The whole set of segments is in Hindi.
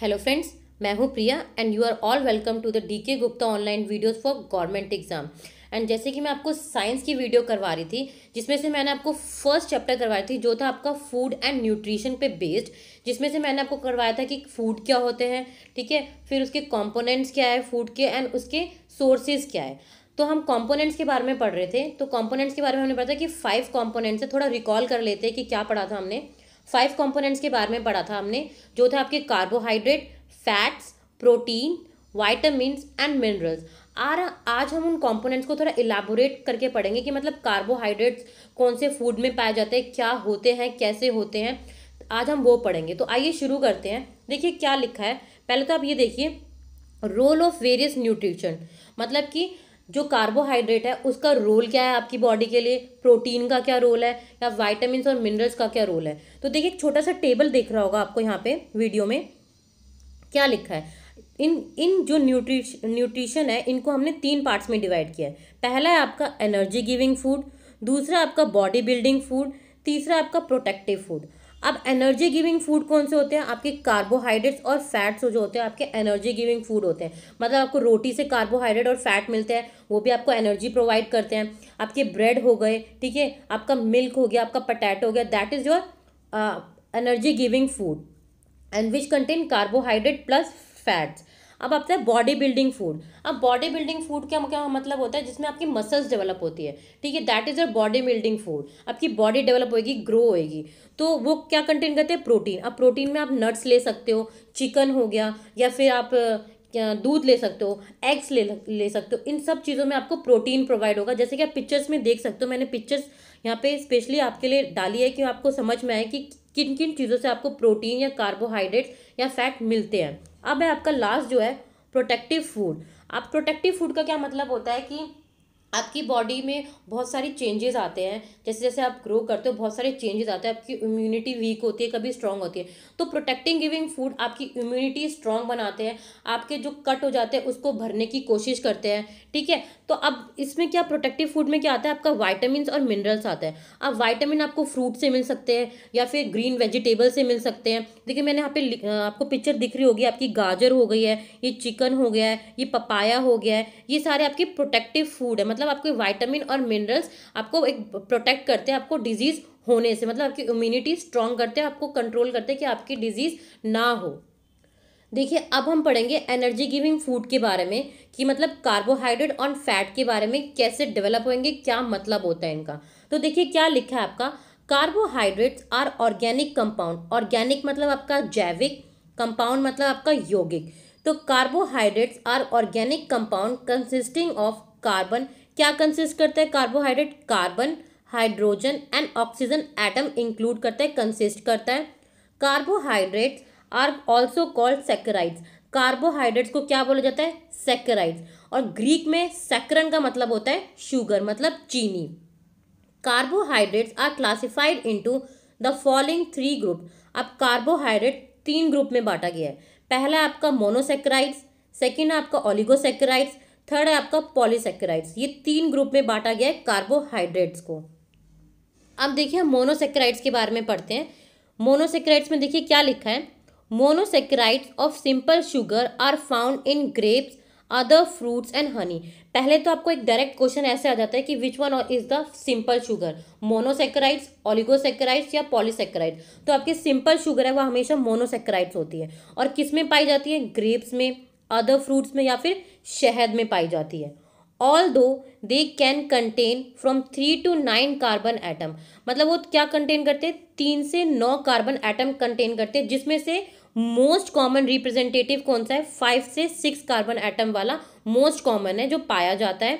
हेलो फ्रेंड्स मैं हूं Priya and you are all welcome to the D K Gupta online videos for government exam and जैसे कि मैं आपको साइंस की वीडियो करवा रही थी जिसमें से मैंने आपको फर्स्ट चैप्टर करवाई थी जो था आपका फूड एंड न्यूट्रिशन पे बेस्ड जिसमें से मैंने आपको करवाया था कि फूड क्या होते हैं ठीक है फिर उसके कॉम्पोनेंट्स क्या है फूड के एंड उसके सोर्सेज क्या है तो हम कंपोनेंट्स के बारे में पढ़ रहे थे तो कंपोनेंट्स के बारे में हमने पढ़ा था कि फाइव कंपोनेंट्स है थोड़ा रिकॉल कर लेते हैं कि क्या पढ़ा था हमने फाइव कंपोनेंट्स के बारे में पढ़ा था हमने जो थे आपके carbohydrate fats protein vitamins and minerals are आज हम उन कंपोनेंट्स को थोड़ा इलाबोरेट करके पढ़ेंगे कि मतलब कार्बोहाइड्रेट्स कौन से फूड में पाए जाते हैं क्या होते हैं कैसे होते हैं आज हम वो पढ़ेंगे तो आइए शुरू करते हैं देखिए क्या लिखा है पहले तो आप ये देखिए रोल ऑफ वेरियस न्यूट्रिशन मतलब कि जो कार्बोहाइड्रेट है उसका रोल क्या है आपकी बॉडी के लिए प्रोटीन का क्या रोल है या वाइटामिन और मिनरल्स का क्या रोल है तो देखिए एक छोटा सा टेबल देख रहा होगा आपको यहाँ पे वीडियो में क्या लिखा है इन इन जो न्यूट्रिश न्यूट्रिशन है इनको हमने तीन पार्ट्स में डिवाइड किया है पहला है आपका एनर्जी गिविंग फूड दूसरा आपका बॉडी बिल्डिंग फूड तीसरा आपका प्रोटेक्टिव फूड अब एनर्जी गिविंग फूड कौन से होते हैं आपके कार्बोहाइड्रेट्स और फैट्स जो होते हैं आपके एनर्जी गिविंग फूड होते हैं मतलब आपको रोटी से कार्बोहाइड्रेट और फैट मिलते हैं वो भी आपको एनर्जी प्रोवाइड करते हैं आपके ब्रेड हो गए ठीक है आपका मिल्क हो गया आपका पटैटो हो गया that is your energy giving food and which contain carbohydrate plus fats अब आता है बॉडी बिल्डिंग फूड अब बॉडी बिल्डिंग फूड क्या क्या मतलब होता है जिसमें आपकी मसल्स डेवलप होती है ठीक है that is a body building food आपकी बॉडी डेवलप होएगी ग्रो होएगी तो वो क्या कंटेन करते हैं प्रोटीन अब प्रोटीन में आप नट्स ले सकते हो चिकन हो गया या फिर आप दूध ले सकते हो एग्स ले ले सकते हो इन सब चीज़ों में आपको प्रोटीन प्रोवाइड होगा जैसे कि आप पिक्चर्स में देख सकते हो मैंने पिक्चर्स यहाँ पे स्पेशली आपके लिए डाली है कि आपको समझ में आए कि किन किन चीज़ों से आपको प्रोटीन या कार्बोहाइड्रेट या फैट मिलते हैं अब है आपका लास्ट जो है प्रोटेक्टिव फूड आप प्रोटेक्टिव फूड का क्या मतलब होता है कि आपकी बॉडी में बहुत सारी चेंजेस आते हैं जैसे जैसे आप ग्रो करते हो बहुत सारे चेंजेस आते हैं आपकी इम्यूनिटी वीक होती है कभी स्ट्रांग होती है तो प्रोटेक्टिंग गिविंग फूड आपकी इम्यूनिटी स्ट्रांग बनाते हैं आपके जो कट हो जाते हैं उसको भरने की कोशिश करते हैं ठीक है तो अब इसमें क्या प्रोटेक्टिव फूड में क्या आता है आपका वाइटामिन और मिनरल्स आता है अब वाइटामिन आपको फ्रूट से मिल सकते हैं या फिर ग्रीन वेजिटेबल से मिल सकते हैं देखिए मैंने यहाँ पे आपको पिक्चर दिख रही होगी आपकी गाजर हो गई है ये चिकन हो गया है ये पपाया हो गया है ये सारे आपके प्रोटेक्टिव फूड है मतलब आपके वाइटामिन और मिनरल्स आपको एक प्रोटेक्ट करते हैं आपको डिजीज़ होने से मतलब आपकी इम्यूनिटी स्ट्रांग करते हैं आपको कंट्रोल करते हैं कि आपकी डिजीज़ ना हो देखिए अब हम पढ़ेंगे एनर्जी गिविंग फूड के बारे में कि मतलब कार्बोहाइड्रेट और फैट के बारे में कैसे डेवलप होंगे क्या मतलब होता है इनका तो देखिए क्या लिखा है आपका carbohydrates are organic compound organic मतलब आपका जैविक कंपाउंड मतलब आपका यौगिक तो carbohydrates are organic compound consisting of carbon क्या कंसिस्ट करता है carbohydrate carbon hydrogen and oxygen atom include करता है कंसिस्ट करता है carbohydrates are also called saccharides carbohydrates को क्या बोला जाता है सेक्राइड्स और ग्रीक में सेक्रन का मतलब होता है शुगर मतलब चीनी carbohydrates are classified into the following three group अब कार्बोहाइड्रेट तीन ग्रुप में बांटा गया है पहला आपका मोनोसेक्राइड्स सेकेंड आपका ऑलिगोसेक्राइड्स थर्ड है आपका पॉलीसेक्राइड्स ये तीन ग्रुप में बांटा गया है कार्बोहाइड्रेट्स को अब देखिए हम मोनोसेक्राइड्स के बारे में पढ़ते हैं मोनोसेक्राइड्स में देखिए क्या लिखा है monosaccharides of simple sugar are found in grapes other fruits and honey पहले तो आपको एक डायरेक्ट क्वेश्चन ऐसे आ जाता है कि which one is the simple sugar monosaccharides oligosaccharides या पॉलीसेक्राइड तो आपकी सिंपल शुगर है वो हमेशा मोनोसेक्राइड्स होती है और किस में पाई जाती है ग्रेप्स में अदर फ्रूट्स में या फिर शहद में पाई जाती है although they can contain from three to nine carbon atom मतलब वो क्या कंटेन करते हैं तीन से नौ कार्बन एटम कंटेन करते हैं जिसमें से मोस्ट कॉमन रिप्रेजेंटेटिव कौन सा है फाइव से सिक्स कार्बन एटम वाला मोस्ट कॉमन है जो पाया जाता है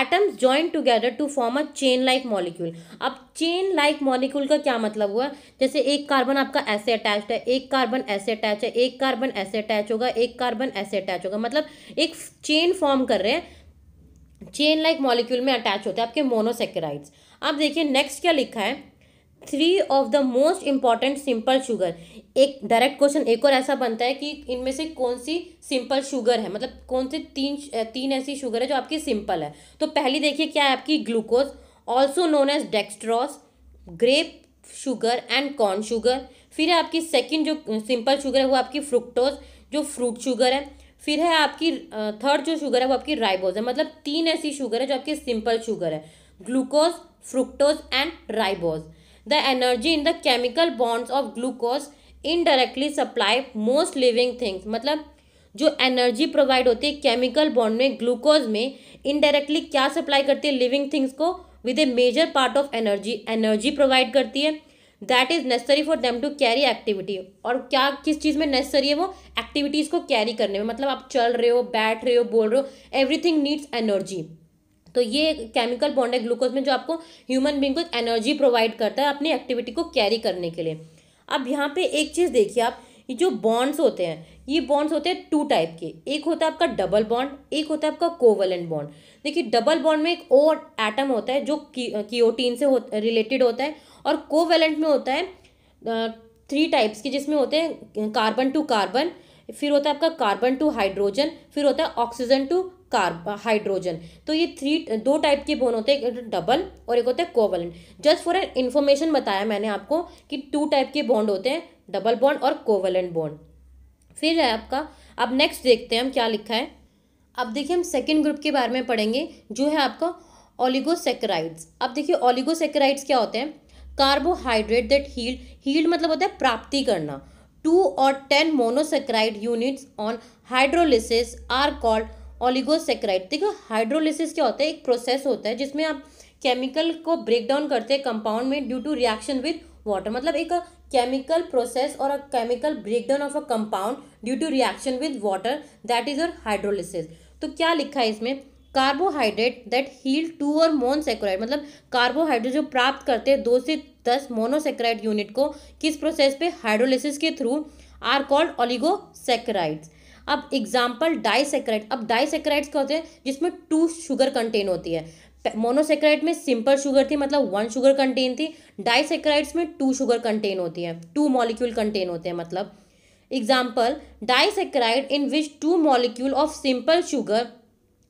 atoms join together to form a chain like molecule अब चेन लाइक मॉलिक्यूल का क्या मतलब हुआ जैसे एक कार्बन आपका ऐसे अटैच्ड है एक कार्बन ऐसे अटैच है एक कार्बन ऐसे अटैच होगा एक कार्बन ऐसे अटैच होगा मतलब एक चेन फॉर्म कर रहे हैं चेन लाइक मॉलिक्यूल में अटैच होते हैं आपके मोनोसेक्राइड्स अब देखिए नेक्स्ट क्या लिखा है three of the most important simple sugar एक डायरेक्ट क्वेश्चन एक और ऐसा बनता है कि इनमें से कौन सी सिंपल शुगर है मतलब कौन से तीन तीन ऐसी शुगर है जो आपकी सिंपल है तो पहली देखिए क्या है आपकी glucose also known as dextrose grape sugar and corn sugar फिर है आपकी सेकेंड जो सिंपल शुगर है वो आपकी फ्रुक्टोज जो फ्रूट शुगर है फिर है आपकी थर्ड जो शुगर है वो आपकी राइबोज है मतलब तीन ऐसी शुगर है जो आपकी सिंपल शुगर है glucose fructose and ribose the energy in the chemical bonds of glucose indirectly supply most living things मतलब जो एनर्जी प्रोवाइड होती है केमिकल बॉन्ड में ग्लूकोज में इनडायरेक्टली क्या सप्लाई करती है लिविंग थिंग्स को with a major part of energy energy provide करती है that is necessary for them to carry activity और क्या किस चीज़ में नेसेसरी है वो एक्टिविटीज़ को कैरी करने में मतलब आप चल रहे हो बैठ रहे हो बोल रहे हो एवरीथिंग नीड्स एनर्जी तो ये केमिकल बॉन्ड है ग्लूकोज में जो आपको ह्यूमन बींग को एनर्जी प्रोवाइड करता है अपनी एक्टिविटी को कैरी करने के लिए अब यहाँ पे एक चीज़ देखिए आप ये जो बॉन्ड्स होते हैं ये बॉन्ड्स होते हैं टू टाइप के एक होता है आपका डबल बॉन्ड एक होता है आपका कोवलेंट बॉन्ड देखिए डबल बॉन्ड में एक ओ एटम होता है जो कियोटीन से हो, रिलेटेड होता है और कोवेलेंट में होता है थ्री टाइप्स के जिसमें होते हैं कार्बन टू कार्बन फिर होता है आपका कार्बन टू हाइड्रोजन फिर होता है ऑक्सीजन टू कार्ब हाइड्रोजन तो ये थ्री दो टाइप के बोन होते हैं एक डबल और एक होता है कोवलेंट जस्ट फॉर इन्फॉर्मेशन बताया मैंने आपको कि टू टाइप के बॉन्ड होते हैं डबल बॉन्ड और कोवलेंट बॉन्ड फिर है आपका अब नेक्स्ट देखते हैं हम क्या लिखा है अब देखिए हम सेकेंड ग्रुप के बारे में पढ़ेंगे जो है आपका ओलिगोसेक्राइड्स अब देखिए ओलिगोसेक्राइड्स क्या होते हैं कार्बोहाइड्रेट दैट हील्ड हील्ड मतलब होता है प्राप्ति करना टू और ten monosaccharide units on hydrolysis are called oligosaccharide देखो हाइड्रोलिसिस क्या होता है एक प्रोसेस होता है जिसमें आप केमिकल को ब्रेक डाउन करते हैं कंपाउंड में due to reaction with water मतलब एक केमिकल प्रोसेस और a chemical breakdown of a compound due to reaction with water that is your hydrolysis तो क्या लिखा है इसमें कार्बोहाइड्रेट दैट हील टू और मोनसेक्राइड मतलब कार्बोहाइड्रेट जो प्राप्त करते हैं दो से दस मोनोसेक्राइड यूनिट को किस प्रोसेस पे हाइड्रोलिसिस के थ्रू आर कॉल्ड ऑलिगोसेक्राइड्स अब एग्जाम्पल डाइसेक्राइड अब डाइसेक्राइड्स क्या होते हैं जिसमें टू शुगर कंटेन होती है मोनोसेक्राइड में सिंपल शुगर थी मतलब वन शुगर कंटेन थी डाइसेक्राइड्स में टू शुगर कंटेन होती है टू मॉलिक्यूल कंटेन होते हैं मतलब example disaccharide in which two molecule of simple sugar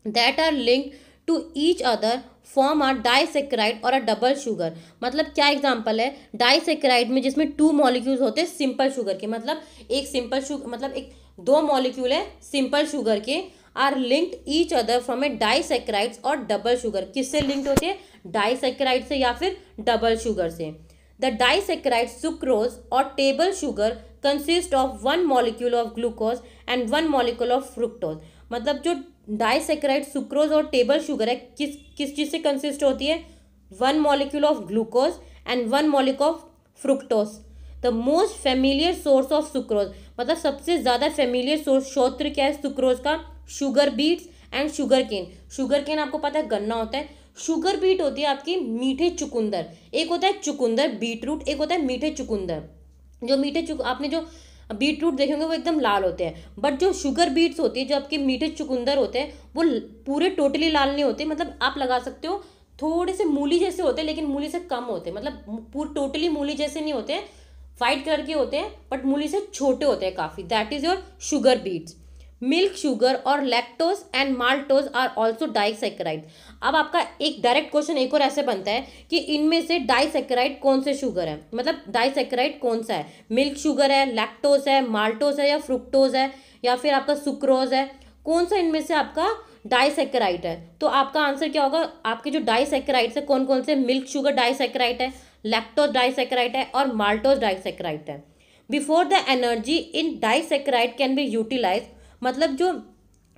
that are link to each other form are disaccharide और अ डबल शुगर मतलब क्या एग्जाम्पल है डाइसेक्राइड में जिसमें टू मॉलिक्यूल्स होते हैं सिंपल शुगर के मतलब एक सिंपल शुगर मतलब एक दो मॉलिक्यूल है सिंपल शुगर के are linked each other from a disaccharides और डबल शुगर किससे लिंक्ड होते हैं डाइसेक्राइड से या फिर डबल शुगर से द डाइसेक्राइड सुक्रोज और table sugar consist of one molecule of glucose and one molecule of fructose मतलब जो डाइसेक्राइड सुक्रोज और टेबल शुगर है किस किस चीज़ से कंसिस्ट होती है one molecule of glucose and one molecule of fructose the most familiar source of sucrose मतलब सबसे ज़्यादा फेमिलियर सोर्स शोत्र क्या है सुक्रोज का sugar beets and sugar cane sugar cane आपको पता है गन्ना होता है शुगर बीट होती है आपकी मीठे चुकुंदर एक होता है चुकुंदर बीटरूट एक होता है मीठे चुकुंदर जो मीठे चुक आपने जो बीट रूट देखेंगे वो एकदम लाल होते हैं बट जो शुगर बीट्स होती है जो आपके मीठे चुकुंदर होते हैं वो पूरे टोटली लाल नहीं होते मतलब आप लगा सकते हो थोड़े से मूली जैसे होते हैं लेकिन मूली से कम होते हैं मतलब पूरे टोटली मूली जैसे नहीं होते वाइट कलर के होते हैं बट मूली से छोटे होते हैं काफ़ी that is your sugar beets milk sugar और lactose and maltose are also disaccharide अब आपका एक डायरेक्ट क्वेश्चन एक और ऐसे बनता है कि इनमें से डाइसेक्राइड कौन से शुगर है मतलब डाइसेक्राइड कौन सा है मिल्क शुगर है लैक्टोज है माल्टोज है या फ्रुक्टोज है या फिर आपका सुक्रोज है कौन सा इनमें से आपका डाइसेक्राइड है तो आपका आंसर क्या होगा आपके जो डाइसेक्राइड्स है कौन कौन से मिल्क शुगर डाइसेक्राइड है लैक्टोज डाइसेक्राइट है और माल्टोज डाइसेक्राइट है before the energy in disaccharide can be utilize मतलब जो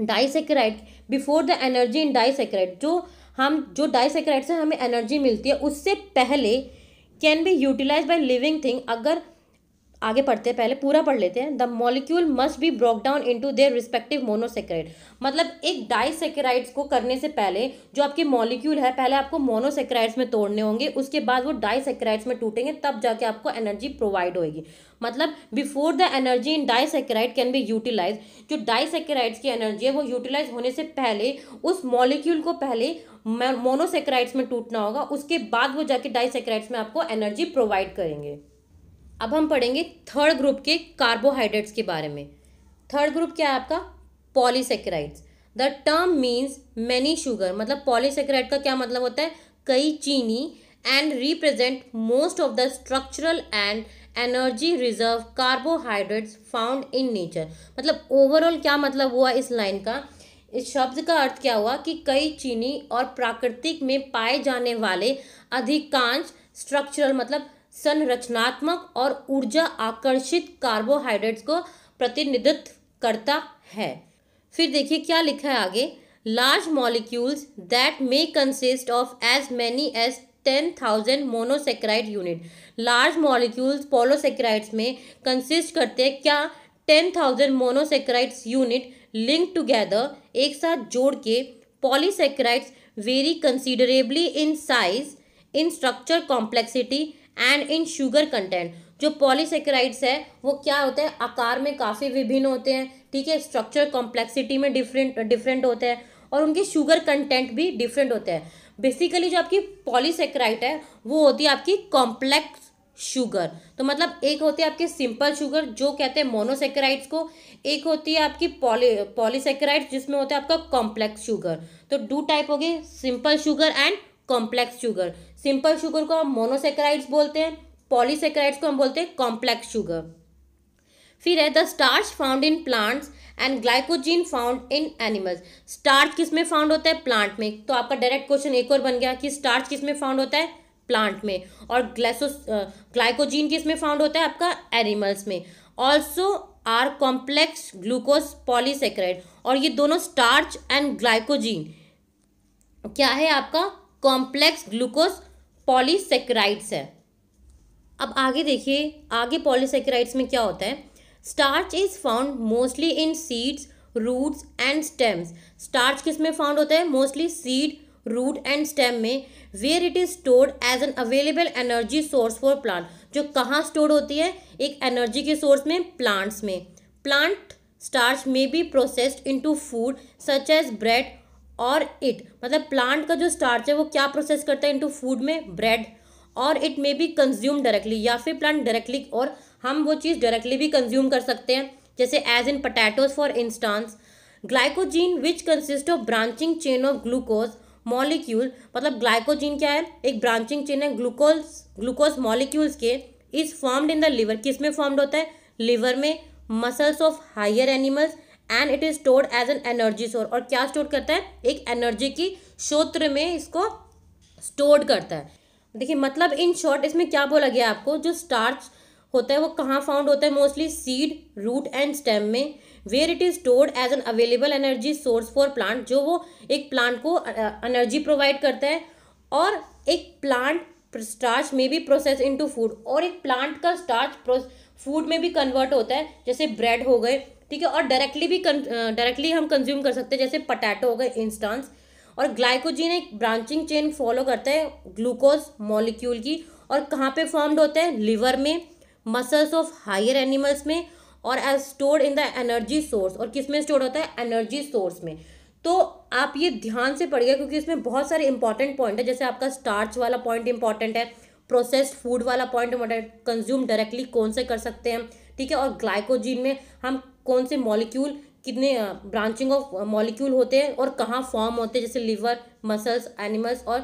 disaccharide before the energy in disaccharide जो हम जो डाइसेक्राइट से हमें एनर्जी मिलती है उससे पहले can be utilize by living thing अगर आगे पढ़ते हैं पहले पूरा पढ़ लेते हैं the molecule must be broke down into their respective monosaccharide मतलब एक डाइसेक्राइड्स को करने से पहले जो आपके मॉलिक्यूल है पहले आपको मोनोसेक्राइड्स में तोड़ने होंगे उसके बाद वो डाइसेक्राइड्स में टूटेंगे तब जाके आपको एनर्जी प्रोवाइड होगी मतलब before the energy in disaccharide can be utilize जो डाइसेक्राइड्स की एनर्जी है वो यूटिलाइज होने से पहले उस मॉलिक्यूल को पहले मोनोसेक्राइड्स में टूटना होगा उसके बाद वो जाके डाइसेक्राइड्स में आपको एनर्जी प्रोवाइड करेंगे अब हम पढ़ेंगे थर्ड ग्रुप के कार्बोहाइड्रेट्स के बारे में थर्ड ग्रुप क्या है आपका polysaccharides the term means many sugar मतलब पॉलीसेक्राइड का क्या मतलब होता है कई चीनी and represent most of the structural and energy reserve carbohydrates found in nature मतलब ओवरऑल क्या मतलब हुआ इस लाइन का इस शब्द का अर्थ क्या हुआ कि कई चीनी और प्राकृतिक में पाए जाने वाले अधिकांश स्ट्रक्चरल मतलब संरचनात्मक और ऊर्जा आकर्षित कार्बोहाइड्रेट्स को प्रतिनिधित्व करता है फिर देखिए क्या लिखा है आगे large molecules that may consist of as many as ten thousand monosaccharide unit large molecules polysaccharides में कंसिस्ट करते हैं क्या ten thousand monosaccharides unit link together एक साथ जोड़ के polysaccharides vary considerably in size in structure complexity and in sugar content जो पॉलीसेक्राइड्स है वो क्या होते हैं आकार में काफ़ी विभिन्न होते हैं ठीक है स्ट्रक्चर कॉम्प्लेक्सिटी में डिफरेंट डिफरेंट होते हैं और उनके शुगर कंटेंट भी डिफरेंट होते हैं बेसिकली जो आपकी पॉलीसेक्राइड है वो होती है आपकी कॉम्प्लेक्स शुगर तो मतलब एक होती है आपके सिंपल शुगर जो कहते हैं मोनोसेक्राइड्स को एक होती है आपकी पॉली पॉलीसेक्राइड्स जिसमें होता है आपका कॉम्प्लेक्स शुगर तो डू टाइप हो गए simple sugar and complex sugar simple sugar को हम मोनोसेक्राइड्स बोलते हैं पॉलीसेक्राइड्स को हम बोलते हैं कॉम्प्लेक्स शुगर फिर है the starch found in plants and glycogen found in animals starch किस में फाउंड होता है प्लांट में तो आपका डायरेक्ट क्वेश्चन एक और बन गया कि स्टार्च किस में फाउंड होता है प्लांट में और ग्लाइसो ग्लाइकोजीन किस में फाउंड होता है आपका एनिमल्स में also are complex glucose polysaccharide और ये दोनों स्टार्च एंड ग्लाइकोजीन क्या है आपका कॉम्प्लेक्स ग्लूकोज पॉलीसेक्राइड्स है अब आगे देखिए आगे पॉलीसेक्राइड्स में क्या होता है starch is found mostly in seeds roots and stems starch किस में फाउंड होता है mostly seed root and stem में where it is stored as an available energy source for plant जो कहाँ स्टोर होती है एक एनर्जी के सोर्स में प्लांट्स में plant starch may be processed into food such as bread और इट मतलब प्लांट का जो स्टार्च है वो क्या प्रोसेस करता है इनटू फूड में ब्रेड और it may be consume directly या फिर प्लांट डायरेक्टली और हम वो चीज़ डायरेक्टली भी कंज्यूम कर सकते हैं जैसे as in potatoes for instance glycogen which consist of branching chain of glucose molecule मतलब ग्लाइकोजीन क्या है एक ब्रांचिंग चेन है ग्लूकोज ग्लूकोज मॉलिक्यूल्स के is formed in the liver किस में फॉर्म्ड होता है लिवर में muscles of higher animals and it is stored as an energy source और क्या स्टोर करता है एक एनर्जी की स्रोत्र में इसको स्टोर्ड करता है देखिए मतलब इन शॉर्ट इसमें क्या बोला गया आपको जो स्टार्च होता है वो कहाँ फाउंड होता है mostly seed root and stem में where it is stored as an available energy source for plant जो वो एक प्लांट को एनर्जी प्रोवाइड करता है और एक प्लांट स्टार्च में भी प्रोसेस इनटू फूड और एक प्लांट का स्टार्च फूड में भी कन्वर्ट होता है जैसे ब्रेड हो गए ठीक है और डायरेक्टली भी डायरेक्टली हम कंज्यूम कर सकते हैं जैसे पटैटो हो गए इंस्टांस और ग्लाइकोजीन एक ब्रांचिंग चेन फॉलो करता है ग्लूकोज मॉलिक्यूल की और कहाँ पे फॉर्म्ड होते हैं लिवर में मसल्स ऑफ हायर एनिमल्स में और as stored in the energy source और किस में स्टोर होता है एनर्जी सोर्स में तो आप ये ध्यान से पढ़िएगा क्योंकि इसमें बहुत सारे इंपॉर्टेंट पॉइंट है जैसे आपका स्टार्च वाला पॉइंट इंपॉर्टेंट है प्रोसेस्ड फूड वाला पॉइंट कंज्यूम डायरेक्टली कौन से कर सकते हैं ठीक है और ग्लाइकोजीन में हम कौन से मॉलिक्यूल कितने ब्रांचिंग ऑफ मॉलिक्यूल होते हैं और कहाँ फॉर्म होते हैं जैसे लिवर मसल्स एनिमल्स और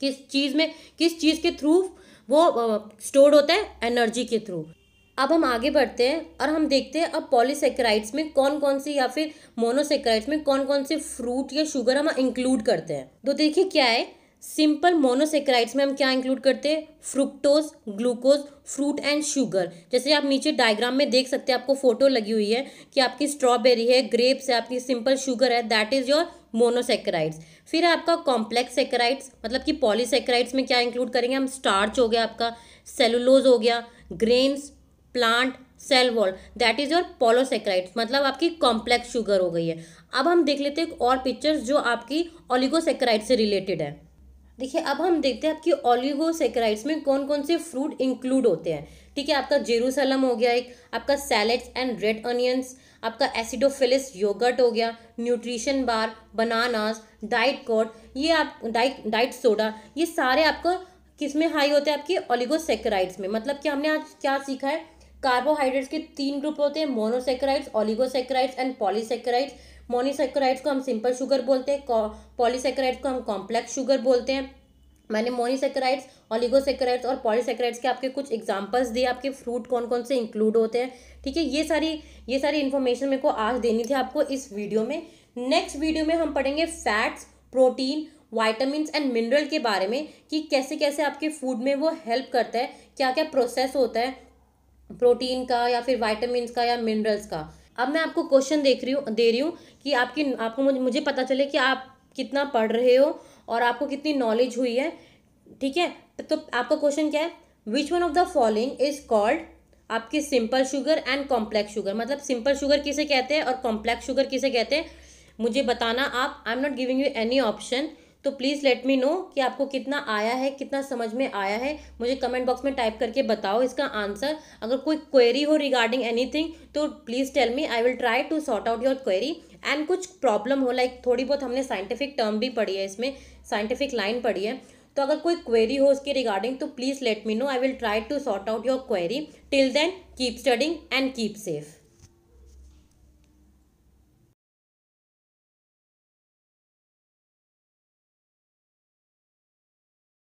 किस चीज़ में किस चीज़ के थ्रू वो स्टोर्ड होता है एनर्जी के थ्रू अब हम आगे बढ़ते हैं और हम देखते हैं अब पॉलीसेक्राइड्स में कौन कौन से या फिर मोनोसेक्राइड्स में कौन कौन से फ्रूट या शुगर हम इंक्लूड करते हैं तो देखिए क्या है सिंपल मोनोसेक्राइड्स में हम क्या इंक्लूड करते हैं fructose glucose fruit and sugar जैसे आप नीचे डायग्राम में देख सकते हैं आपको फोटो लगी हुई है कि आपकी स्ट्रॉबेरी है ग्रेप्स है आपकी सिंपल शुगर है दैट इज योर मोनोसेक्राइड्स फिर आपका कॉम्प्लेक्स सेक्राइड्स मतलब कि पॉलीसेक्राइड्स में क्या इंक्लूड करेंगे हम स्टार्च हो गया आपका सेलुलोज हो गया grains plant cell wall that is your polysaccharides मतलब आपकी कॉम्प्लेक्स शुगर हो गई है अब हम देख लेते हैं एक और पिक्चर्स जो आपकी ओलिगोसेक्राइड से रिलेटेड है देखिए अब हम देखते हैं आपकी ओलिगोसेक्राइड्स में कौन कौन से फ्रूट इंक्लूड होते हैं ठीक है आपका जेरूसलम हो गया एक आपका सैलेड्स एंड रेड अनियंस आपका एसिडोफिलिस योगर्ट हो गया nutrition bar bananas diet code ये आप डाइट डाइट सोडा ये सारे आपको किस में हाई होते हैं आपके ओलिगोसेक्राइड्स में मतलब कि हमने आज क्या सीखा है कार्बोहाइड्रेट्स के तीन ग्रुप होते हैं monosaccharides oligosaccharides and polysaccharides monosaccharides को हम सिंपल शुगर बोलते हैं पॉलीसेक्राइड्स को हम कॉम्प्लेक्स शुगर बोलते हैं मैंने मोनीसेक्राइड्स ऑलिगोसेक्राइड्स और पॉलीसेक्राइड्स के आपके कुछ एग्जांपल्स दिए आपके फ्रूट कौन कौन से इंक्लूड होते हैं ठीक है ये सारी ये सारी इन्फॉर्मेशन मेरे को आज देनी थी आपको इस वीडियो में नेक्स्ट वीडियो में हम पढ़ेंगे fats protein vitamins and mineral के बारे में कि कैसे कैसे आपके फूड में वो हेल्प करता है क्या क्या प्रोसेस होता है प्रोटीन का या फिर वाइटामस का या मिनरल्स का अब मैं आपको क्वेश्चन देख रही हूँ दे रही हूँ कि आपकी आपको मुझे पता चले कि आप कितना पढ़ रहे हो और आपको कितनी नॉलेज हुई है ठीक है तो आपका क्वेश्चन क्या है which one of the following is called आपके simple sugar and complex sugar मतलब सिंपल शुगर किसे कहते हैं और कॉम्प्लेक्स शुगर किसे कहते हैं मुझे बताना आप I am not giving you any option तो प्लीज़ लेट मी नो कि आपको कितना आया है कितना समझ में आया है मुझे कमेंट बॉक्स में टाइप करके बताओ इसका आंसर अगर कोई क्वेरी हो रिगार्डिंग एनीथिंग तो please tell me I will try to sort out your query and कुछ प्रॉब्लम हो लाइक like थोड़ी बहुत हमने साइंटिफिक टर्म भी पढ़ी है इसमें साइंटिफिक लाइन पढ़ी है तो अगर कोई क्वेरी हो उसके रिगार्डिंग तो please let me know I will try to sort out your query till then keep studying and keep safe